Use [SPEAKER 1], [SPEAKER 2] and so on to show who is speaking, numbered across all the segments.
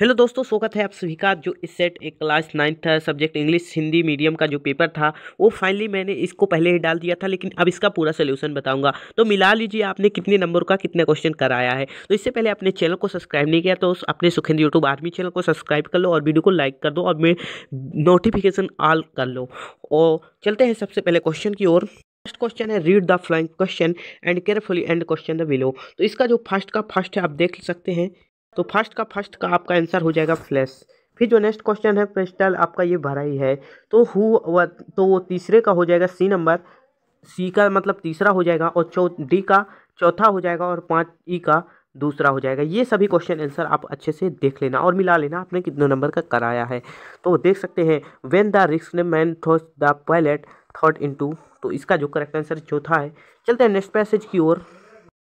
[SPEAKER 1] hello दोस्तों स्वागत है आप सभी का जो इस सेट एक class ninth subject English Hindi medium का जो पेपर था वो फाइनली मैंने इसको पहले ही डाल दिया था लेकिन अब इसका पूरा सोल्यूशन बताऊंगा तो मिला लीजिए आपने कितने नंबर का कितना क्वेश्चन कराया है तो इससे पहले अपने चैनल को सब्सक्राइब नहीं किया तो अपने सुखेंद्र यूट्यूब आर्मी चैनल को सब्सक्राइब कर लो और वीडियो को लाइक कर दो और मेरे नोटिफिकेशन ऑल कर लो और चलते हैं सबसे पहले क्वेश्चन की ओर फर्स्ट क्वेश्चन है read the following question and carefully and question the below तो इसका जो फर्स्ट का फर्स्ट है आप देख सकते हैं तो फर्स्ट का फर्स्ट का आपका आंसर हो जाएगा फ्लैश फिर जो नेक्स्ट क्वेश्चन है प्रेस्टल आपका ये भरा ही है तो हु तो वो तीसरे का हो जाएगा सी नंबर सी का मतलब तीसरा हो जाएगा और चौ डी का चौथा हो जाएगा और पाँच ई का दूसरा हो जाएगा ये सभी क्वेश्चन आंसर आप अच्छे से देख लेना और मिला लेना आपने कितने नंबर का कराया है तो देख सकते हैं वेन द रिक्स ने मैन थॉस the pilot thought in to तो इसका जो करेक्ट आंसर चौथा है चलते हैं नेक्स्ट पैसेज की ओर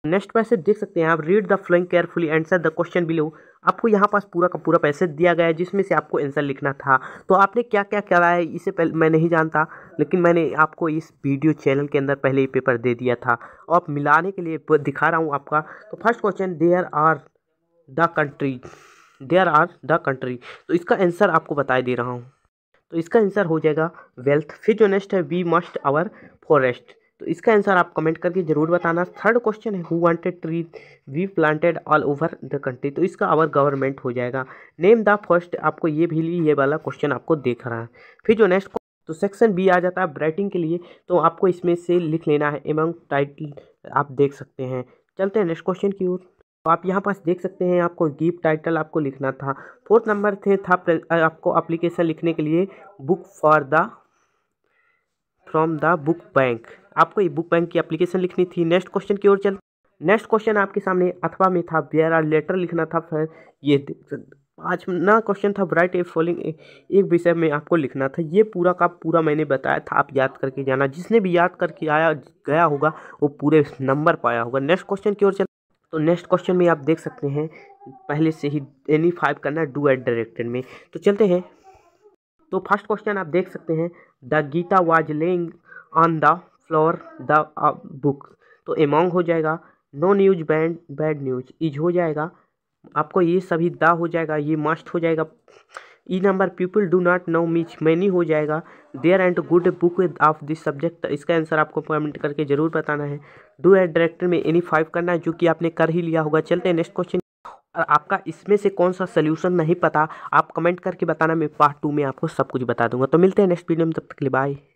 [SPEAKER 1] नेक्स्ट पैसेज देख सकते हैं आप read the following carefully answer the question below आपको यहाँ पास पूरा का पूरा पैसेज दिया गया है जिसमें से आपको आंसर लिखना था तो आपने क्या क्या करा है इसे पहले मैं नहीं जानता लेकिन मैंने आपको इस वीडियो चैनल के अंदर पहले ही पेपर दे दिया था और मिलाने के लिए दिखा रहा हूँ आपका तो first question there are the country there are the country तो इसका आंसर आपको बताए दे रहा हूँ तो इसका आंसर हो जाएगा वेल्थ फिर जो नेक्स्ट है वी मस्ट आवर फॉरेस्ट तो इसका आंसर आप कमेंट करके जरूर बताना थर्ड क्वेश्चन है who wanted tree we planted all over the country तो इसका आवर गवर्नमेंट हो जाएगा नेम द फर्स्ट आपको ये भी ये वाला क्वेश्चन आपको देख रहा है फिर जो नेक्स्ट तो सेक्शन बी आ जाता है राइटिंग के लिए तो आपको इसमें से लिख लेना है एवं टाइटल आप देख सकते हैं चलते हैं नेक्स्ट क्वेश्चन की ओर तो आप यहाँ पास देख सकते हैं आपको गिव टाइटल आपको लिखना था फोर्थ नंबर थे था आपको अप्लीकेशन लिखने के लिए book for the from the book bank आपको ये बुक बैंक की एप्लीकेशन लिखनी थी नेक्स्ट क्वेश्चन की ओर चल नेक्स्ट क्वेश्चन आपके सामने अथवा में था वेयर आर लेटर लिखना था फिर ये आज ना क्वेश्चन था ब्राइट ए फॉलिंग एक विषय में आपको लिखना था ये पूरा का पूरा मैंने बताया था आप याद करके जाना जिसने भी याद करके आया गया होगा वो पूरे नंबर पाया होगा नेक्स्ट क्वेश्चन की ओर चल तो नेक्स्ट क्वेश्चन में आप देख सकते हैं पहले से ही एनी फाइव करना डू एट डायरेक्टेड में तो चलते हैं तो फर्स्ट क्वेश्चन आप देख सकते हैं the Gita was lying on the floor the book तो एमोंग हो जाएगा no news bad bad news is हो जाएगा आपको ये सभी द हो जाएगा ये मस्ट हो जाएगा a number people do not know much many हो जाएगा there and good book of this subject इसका आंसर आपको कमेंट करके जरूर बताना है डू एड डायरेक्टर में एनी फाइव करना है जो कि आपने कर ही लिया होगा चलते हैं नेक्स्ट क्वेश्चन और आपका इसमें से कौन सा सोल्यूशन नहीं पता आप कमेंट करके बताना मैं पार्ट टू में आपको सब कुछ बता दूंगा तो मिलते हैं नेक्स्ट वीडियो में तब तक के लिए बाय